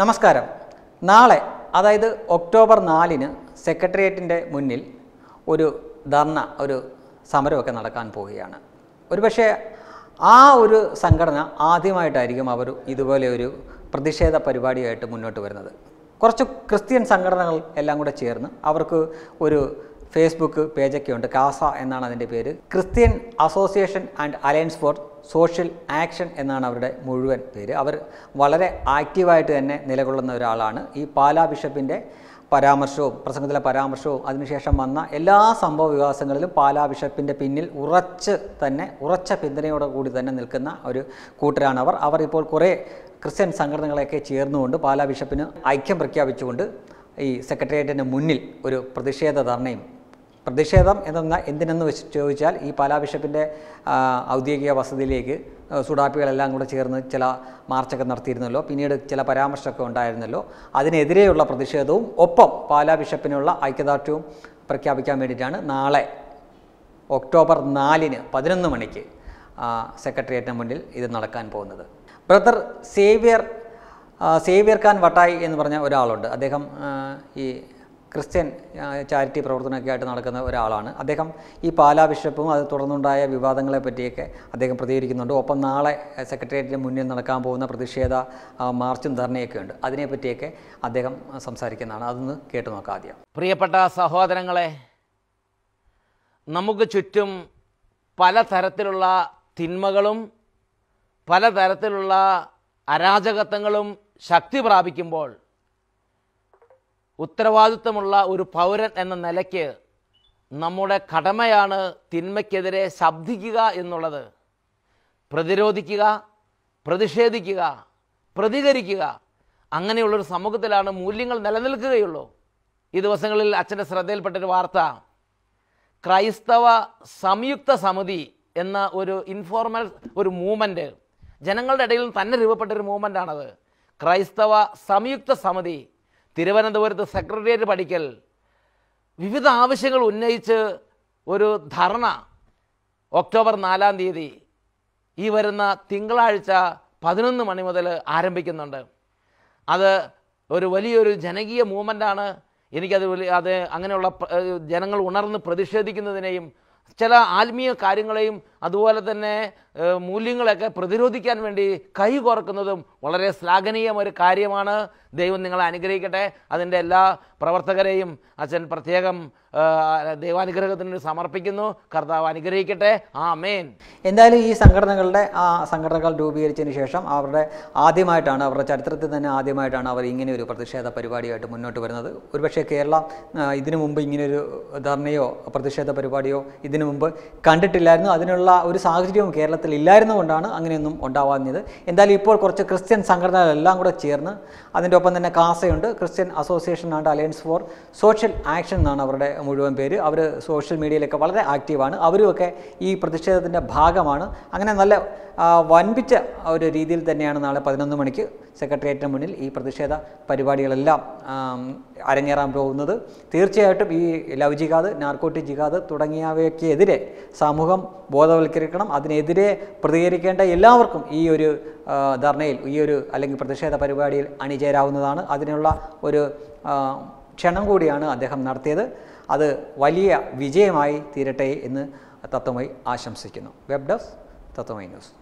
നമസ്കാരം നാളെ അതായത് ഒക്ടോബർ നാലിന് സെക്രട്ടേറിയറ്റിൻ്റെ മുന്നിൽ ഒരു ധർണ ഒരു സമരമൊക്കെ നടക്കാൻ പോവുകയാണ് ഒരുപക്ഷെ ആ ഒരു സംഘടന ആദ്യമായിട്ടായിരിക്കും അവർ ഇതുപോലെ ഒരു പ്രതിഷേധ പരിപാടിയായിട്ട് മുന്നോട്ട് വരുന്നത് കുറച്ച് ക്രിസ്ത്യൻ സംഘടനകൾ എല്ലാം കൂടെ ചേർന്ന് അവർക്ക് ഒരു ഫേസ്ബുക്ക് പേജൊക്കെ ഉണ്ട് കാസ എന്നാണ് അതിൻ്റെ പേര് Christian association and alliance for social action എന്നാണ് അവരുടെ മുഴുവൻ പേര് അവർ വളരെ ആക്റ്റീവായിട്ട് തന്നെ നിലകൊള്ളുന്ന ഒരാളാണ് ഈ പാലാ ബിഷപ്പിൻ്റെ പരാമർശവും പ്രസംഗത്തിലെ പരാമർശവും അതിനുശേഷം വന്ന എല്ലാ സംഭവ വികാസങ്ങളിലും പാലാ ബിഷപ്പിൻ്റെ പിന്നിൽ ഉറച്ച് തന്നെ ഉറച്ച പിന്തുണയോടെ കൂടി തന്നെ നിൽക്കുന്ന ഒരു കൂട്ടരാണ് അവർ അവർ ഇപ്പോൾ കുറേ ക്രിസ്ത്യൻ സംഘടനകളെയൊക്കെ ചേർന്നുകൊണ്ട് പാലാ ബിഷപ്പിന് ഐക്യം പ്രഖ്യാപിച്ചുകൊണ്ട് ഈ സെക്രട്ടേറിയറ്റിന് മുന്നിൽ ഒരു പ്രതിഷേധ ധർണയും പ്രതിഷേധം എന്തെന്ന എന്തിനെന്ന് വെച്ച് ചോദിച്ചാൽ ഈ പാലാ ബിഷപ്പിൻ്റെ ഔദ്യോഗിക വസതിയിലേക്ക് സുഡാപ്പികളെല്ലാം കൂടെ ചേർന്ന് ചില മാർച്ചൊക്കെ നടത്തിയിരുന്നല്ലോ പിന്നീട് ചില പരാമർശമൊക്കെ ഉണ്ടായിരുന്നല്ലോ അതിനെതിരെയുള്ള പ്രതിഷേധവും ഒപ്പം പാലാ ബിഷപ്പിനുള്ള ഐക്യദാർഢ്യവും പ്രഖ്യാപിക്കാൻ വേണ്ടിയിട്ടാണ് നാളെ ഒക്ടോബർ നാലിന് പതിനൊന്ന് മണിക്ക് സെക്രട്ടേറിയറ്റിന് മുന്നിൽ ഇത് നടക്കാൻ പോകുന്നത് ബ്രദർ സേവിയർ സേവിയർ ഖാൻ വട്ടായി എന്ന് പറഞ്ഞ ഒരാളുണ്ട് അദ്ദേഹം ഈ ക്രിസ്ത്യൻ ചാരിറ്റി പ്രവർത്തനമൊക്കെ ആയിട്ട് നടക്കുന്ന ഒരാളാണ് അദ്ദേഹം ഈ പാലാ ബിഷപ്പും അത് തുടർന്നുണ്ടായ വിവാദങ്ങളെ പറ്റിയൊക്കെ അദ്ദേഹം പ്രതികരിക്കുന്നുണ്ട് ഒപ്പം നാളെ സെക്രട്ടേറിയറ്റിന് മുന്നിൽ നടക്കാൻ പോകുന്ന പ്രതിഷേധ മാർച്ചും ധർണയൊക്കെ ഉണ്ട് അതിനെപ്പറ്റിയൊക്കെ അദ്ദേഹം സംസാരിക്കുന്നതാണ് അതൊന്ന് കേട്ടു നോക്കാം ആദ്യം പ്രിയപ്പെട്ട സഹോദരങ്ങളെ നമുക്ക് ചുറ്റും പലതരത്തിലുള്ള തിന്മകളും പലതരത്തിലുള്ള അരാജകത്വങ്ങളും ശക്തി പ്രാപിക്കുമ്പോൾ ഉത്തരവാദിത്വമുള്ള ഒരു പൗരൻ എന്ന നിലയ്ക്ക് നമ്മുടെ കടമയാണ് തിന്മയ്ക്കെതിരെ ശബ്ദിക്കുക എന്നുള്ളത് പ്രതിരോധിക്കുക പ്രതിഷേധിക്കുക പ്രതികരിക്കുക അങ്ങനെയുള്ളൊരു സമൂഹത്തിലാണ് മൂല്യങ്ങൾ നിലനിൽക്കുകയുള്ളൂ ഈ ദിവസങ്ങളിൽ അച്ഛൻ്റെ ശ്രദ്ധയിൽപ്പെട്ടൊരു വാർത്ത ക്രൈസ്തവ സംയുക്ത സമിതി എന്ന ഒരു ഇൻഫോർമൽ ഒരു മൂവ്മെൻറ്റ് ജനങ്ങളുടെ ഇടയിൽ തന്നെ രൂപപ്പെട്ടൊരു ആണത് ക്രൈസ്തവ സംയുക്ത സമിതി തിരുവനന്തപുരത്ത് സെക്രട്ടേറിയറ്റ് പഠിക്കൽ വിവിധ ആവശ്യങ്ങൾ ഉന്നയിച്ച് ഒരു ധർണ ഒക്ടോബർ നാലാം തീയതി ഈ വരുന്ന തിങ്കളാഴ്ച പതിനൊന്ന് മണി മുതൽ ആരംഭിക്കുന്നുണ്ട് അത് ഒരു വലിയൊരു ജനകീയ മൂവ്മെൻ്റാണ് എനിക്കത് അത് അങ്ങനെയുള്ള ജനങ്ങൾ ഉണർന്ന് പ്രതിഷേധിക്കുന്നതിനെയും ചില ആത്മീയ കാര്യങ്ങളെയും അതുപോലെ തന്നെ മൂല്യങ്ങളെയൊക്കെ പ്രതിരോധിക്കാൻ വേണ്ടി കൈ കുറക്കുന്നതും വളരെ ഒരു കാര്യമാണ് ദൈവം നിങ്ങളെ അനുഗ്രഹിക്കട്ടെ അതിൻ്റെ എല്ലാ പ്രവർത്തകരെയും അച്ഛൻ പ്രത്യേകം ദൈവാനുഗ്രഹത്തിന് സമർപ്പിക്കുന്നു കർത്താവ് അനുഗ്രഹിക്കട്ടെ ആ മേൻ എന്തായാലും ഈ സംഘടനകളുടെ ആ സംഘടനകൾ രൂപീകരിച്ചതിന് ശേഷം അവരുടെ ആദ്യമായിട്ടാണ് അവരുടെ ചരിത്രത്തിൽ തന്നെ ആദ്യമായിട്ടാണ് അവർ ഇങ്ങനെ ഒരു പ്രതിഷേധ പരിപാടിയായിട്ട് മുന്നോട്ട് വരുന്നത് ഒരുപക്ഷെ കേരളം ഇതിനു മുമ്പ് ഒരു ധർണയോ പ്രതിഷേധ പരിപാടിയോ ഇതിനു മുമ്പ് കണ്ടിട്ടില്ലായിരുന്നു അതിനുള്ള ഉള്ള ഒരു സാഹചര്യവും കേരളത്തിൽ ഇല്ലായിരുന്നു കൊണ്ടാണ് അങ്ങനെയൊന്നും ഉണ്ടാവാഞ്ഞത് എന്തായാലും ഇപ്പോൾ കുറച്ച് ക്രിസ്ത്യൻ സംഘടനകളെല്ലാം കൂടെ ചേർന്ന് അതിൻ്റെ ഒപ്പം തന്നെ കാസയുണ്ട് Christian association and alliance for social action എന്നാണ് അവരുടെ മുഴുവൻ പേര് അവർ സോഷ്യൽ മീഡിയയിലൊക്കെ വളരെ ആക്റ്റീവാണ് അവരുമൊക്കെ ഈ പ്രതിഷേധത്തിൻ്റെ ഭാഗമാണ് അങ്ങനെ നല്ല വൻപിച്ച ഒരു രീതിയിൽ തന്നെയാണ് നാളെ പതിനൊന്ന് മണിക്ക് സെക്രട്ടേറിയറ്റിന് മുന്നിൽ ഈ പ്രതിഷേധ പരിപാടികളെല്ലാം അരങ്ങേറാൻ പോകുന്നത് തീർച്ചയായിട്ടും ഈ ലവ് ജിഹാദ് നാർക്കോട്ടിക് ജിഹാദ് തുടങ്ങിയവയ്ക്കെതിരെ സമൂഹം ബോധവൽക്കരിക്കണം അതിനെതിരെ പ്രതികരിക്കേണ്ട എല്ലാവർക്കും ഈ ഒരു ധർണയിൽ ഈ ഒരു അല്ലെങ്കിൽ പ്രതിഷേധ പരിപാടിയിൽ അണിചേരാവുന്നതാണ് അതിനുള്ള ഒരു ക്ഷണം കൂടിയാണ് അദ്ദേഹം നടത്തിയത് അത് വലിയ വിജയമായി തീരട്ടെ എന്ന് തത്വമായി ആശംസിക്കുന്നു വെബ് ഡെസ്ക് തത്വമായി ന്യൂസ്